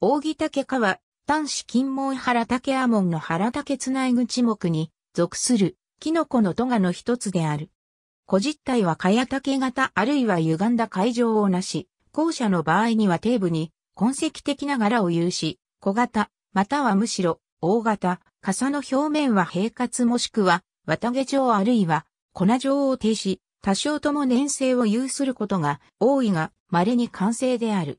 扇竹川、端丹子金門原竹アモンの原竹つない口木に属するキノコのトガの一つである。古実体は茅竹型あるいは歪んだ海上をなし、後者の場合には底部に痕跡的な柄を有し、小型、またはむしろ大型、傘の表面は平滑もしくは綿毛状あるいは粉状を呈し、多少とも粘性を有することが多いが稀に完成である。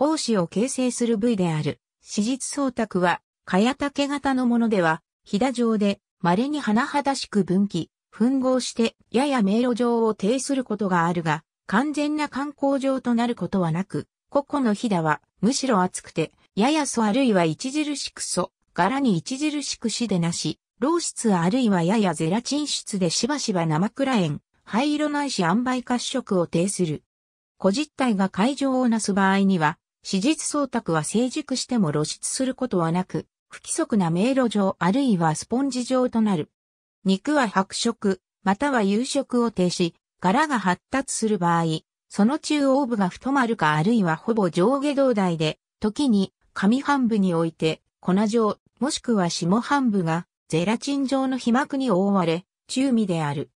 胞子を形成する部位である。史実総卓は、かや竹型のものでは、ひだ状で、稀に甚だしく分岐、吻合して、やや迷路状を呈することがあるが、完全な観光状となることはなく、個々のひだは、むしろ厚くて、やや素あるいは著しく素、柄に著しく死でなし、老質あるいはややゼラチン質でしばしば生クラ塩、灰色ないし塩梅褐色を呈する。個実体が会場をなす場合には、史実創託は成熟しても露出することはなく、不規則な迷路状あるいはスポンジ状となる。肉は白色、または夕食を停止、柄が発達する場合、その中央部が太丸かあるいはほぼ上下胴体で、時に上半部において粉状、もしくは下半部がゼラチン状の皮膜に覆われ、中身である。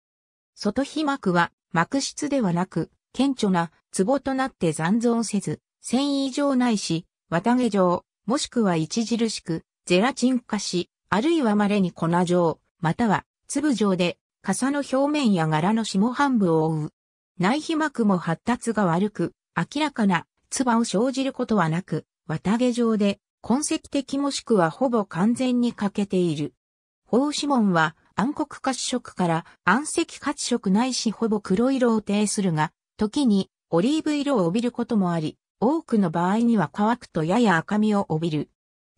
外皮膜は膜質ではなく、顕著な壺となって残存せず、繊維状ないし、綿毛状、もしくは著しく、ゼラチン化し、あるいは稀に粉状、または粒状で、傘の表面や柄の下半部を覆う。内皮膜も発達が悪く、明らかな唾を生じることはなく、綿毛状で、痕跡的もしくはほぼ完全に欠けている。胞子紋は暗黒褐色から暗赤褐色ないしほぼ黒色を呈するが、時にオリーブ色を帯びることもあり、多くの場合には乾くとやや赤みを帯びる。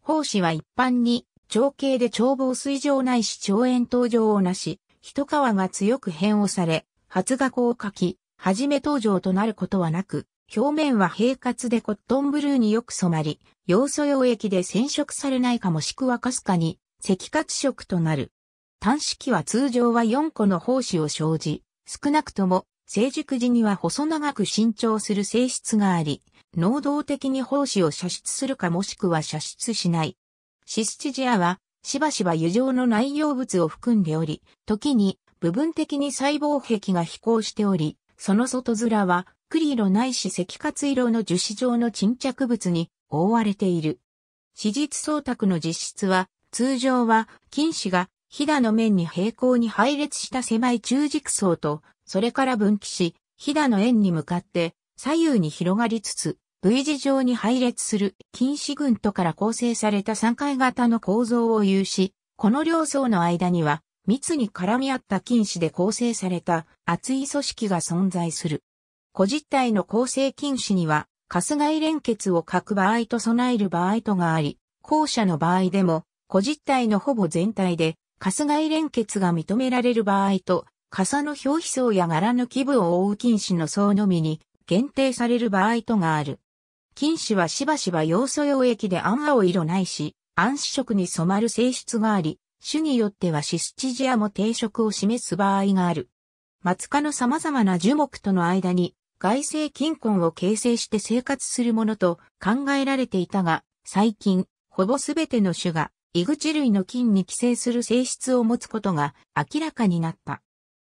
胞子は一般に、長径で長房水状ないし長円筒状をなし、一皮が強く変をされ、発芽を書き、はじめ登場となることはなく、表面は平滑でコットンブルーによく染まり、要素溶液で染色されないかもしくはかすかに、赤褐色となる。単器は通常は4個の胞子を生じ、少なくとも成熟時には細長く伸長する性質があり、能動的に胞子を射出するかもしくは射出しない。シスチジアは、しばしば油状の内容物を含んでおり、時に部分的に細胞壁が飛行しており、その外面は、栗色ないし赤活色の樹脂状の沈着物に覆われている。史実装卓の実質は、通常は、菌糸が、ひだの面に平行に配列した狭い中軸層と、それから分岐し、ひだの円に向かって、左右に広がりつつ、V 字状に配列する近視群とから構成された3階型の構造を有し、この両層の間には密に絡み合った菌糸で構成された厚い組織が存在する。個実体の構成禁止には、すがい連結を書く場合と備える場合とがあり、後者の場合でも、個実体のほぼ全体で、すがい連結が認められる場合と、傘の表皮層や柄の基部を覆う禁止の層のみに限定される場合とがある。菌糸はしばしば要素溶液で暗青色ないし、暗視色に染まる性質があり、種によってはシスチジアも定色を示す場合がある。松科の様々な樹木との間に、外性菌根を形成して生活するものと考えられていたが、最近、ほぼすべての種が、イグチ類の菌に寄生する性質を持つことが明らかになった。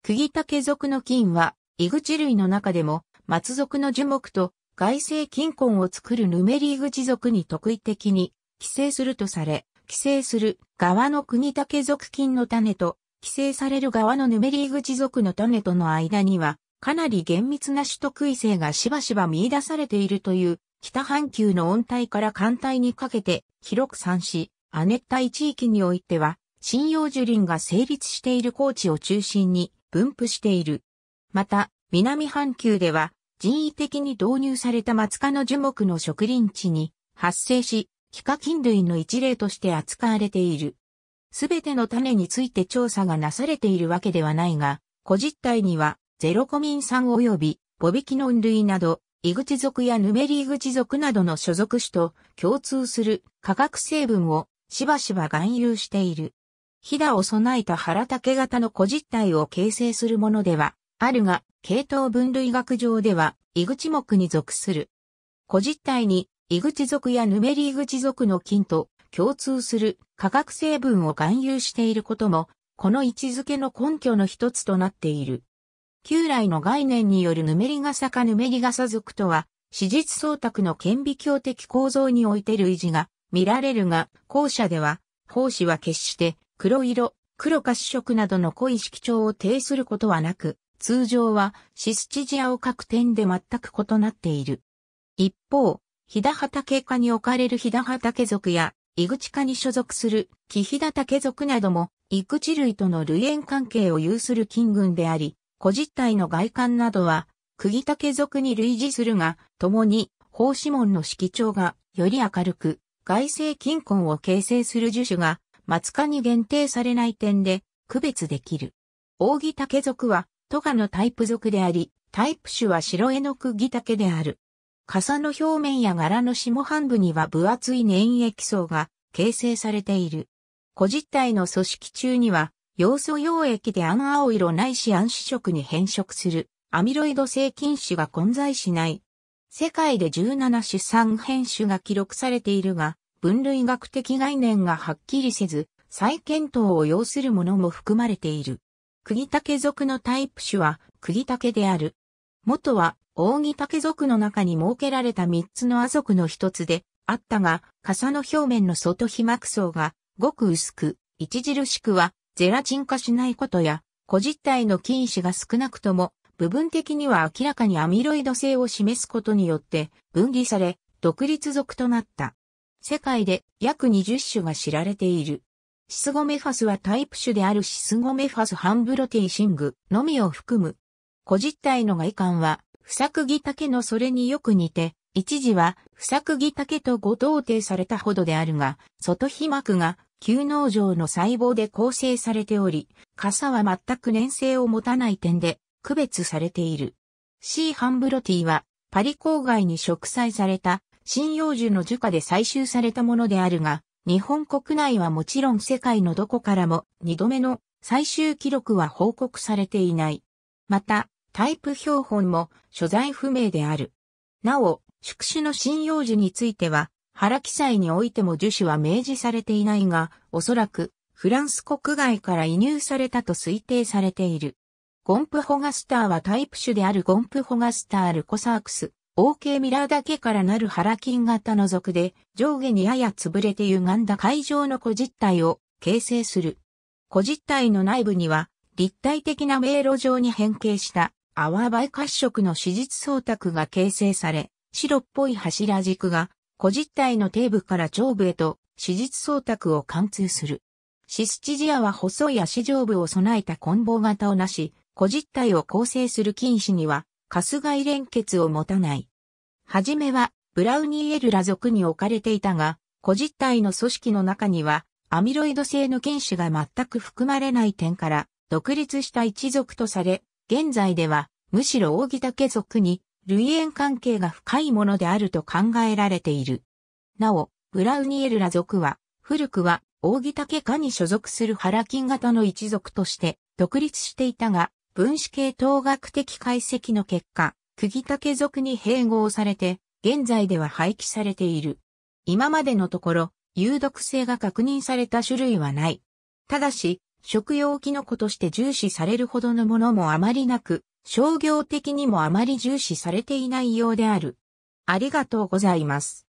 釘竹属の菌は、イグチ類の中でも末族の樹木と外生金根を作るヌメリーグ地族に特異的に寄生するとされ、寄生する側の国竹属菌の種と寄生される側のヌメリーグ地族の種との間には、かなり厳密な種得異性がしばしば見出されているという北半球の温帯から寒帯にかけて広く産し、亜熱帯地域においては、針葉樹林が成立している高地を中心に分布している。また、南半球では人為的に導入された松科の樹木の植林地に発生し、幾何菌類の一例として扱われている。すべての種について調査がなされているわけではないが、個実体にはゼロコミン酸及びボビキノン類など、イグチ属やヌメリイグチ属などの所属種と共通する化学成分をしばしば含有している。ヒダを備えた腹竹型の個実体を形成するものでは、あるが、系統分類学上では、イグチ目に属する。個実体に、イグチ属やヌメリイグチ属の菌と共通する化学成分を含有していることも、この位置づけの根拠の一つとなっている。旧来の概念によるヌメリガサかヌメリガサ属とは、史実創卓の顕微鏡的構造において類似が見られるが、後者では、胞子は決して黒色、黒褐色などの濃い色調を呈することはなく、通常はシスチジアを各点で全く異なっている。一方、飛騨畑科に置かれる飛騨畑属や、イグチ科に所属するキヒダ竹属なども、イグチ類との類縁関係を有する菌群であり、古実体の外観などは、釘竹属に類似するが、共に、胞子門の色調がより明るく、外性菌根を形成する樹種が松下に限定されない点で区別できる。扇竹属は、トガのタイプ属であり、タイプ種は白絵の釘竹である。傘の表面や柄の下半部には分厚い粘液層が形成されている。個実体の組織中には、要素溶液で暗青色ないし暗視色に変色するアミロイド性菌種が混在しない。世界で17種産変種が記録されているが、分類学的概念がはっきりせず、再検討を要するものも含まれている。釘竹族のタイプ種は釘竹である。元は扇竹族の中に設けられた3つの亜族の一つであったが、傘の表面の外皮膜層がごく薄く、著しくはゼラチン化しないことや、個実体の菌糸が少なくとも、部分的には明らかにアミロイド性を示すことによって分離され、独立族となった。世界で約20種が知られている。シスゴメファスはタイプ種であるシスゴメファスハンブロティシングのみを含む。古実体の外観は、不作木竹のそれによく似て、一時は不作木竹とご同定されたほどであるが、外皮膜が旧農場の細胞で構成されており、傘は全く粘性を持たない点で区別されている。C ハンブロティはパリ郊外に植栽された針葉樹の樹下で採集されたものであるが、日本国内はもちろん世界のどこからも二度目の採集記録は報告されていない。また、タイプ標本も所在不明である。なお、宿主の針葉樹については、原記載においても樹種は明示されていないが、おそらくフランス国外から移入されたと推定されている。ゴンプホガスターはタイプ種であるゴンプホガスタールコサークス、OK ミラーだけからなる腹筋型の属で上下にやや潰れて歪んだ会場の小実体を形成する。小実体の内部には立体的な迷路状に変形した泡倍褐色の手術装卓が形成され、白っぽい柱軸が小実体の底部から上部へと手術装卓を貫通する。シスチジアは細い足上部を備えた棍棒型をなし、小実体を構成する菌子にはカスイ連結を持たない。はじめは、ブラウニーエルラ族に置かれていたが、個実体の組織の中には、アミロイド性の原子が全く含まれない点から、独立した一族とされ、現在では、むしろ扇竹族に、類縁関係が深いものであると考えられている。なお、ブラウニエルラ族は、古くは、扇竹家に所属するハラキン型の一族として、独立していたが、分子系統学的解析の結果、釘竹属に併合されて、現在では廃棄されている。今までのところ、有毒性が確認された種類はない。ただし、食用キノコとして重視されるほどのものもあまりなく、商業的にもあまり重視されていないようである。ありがとうございます。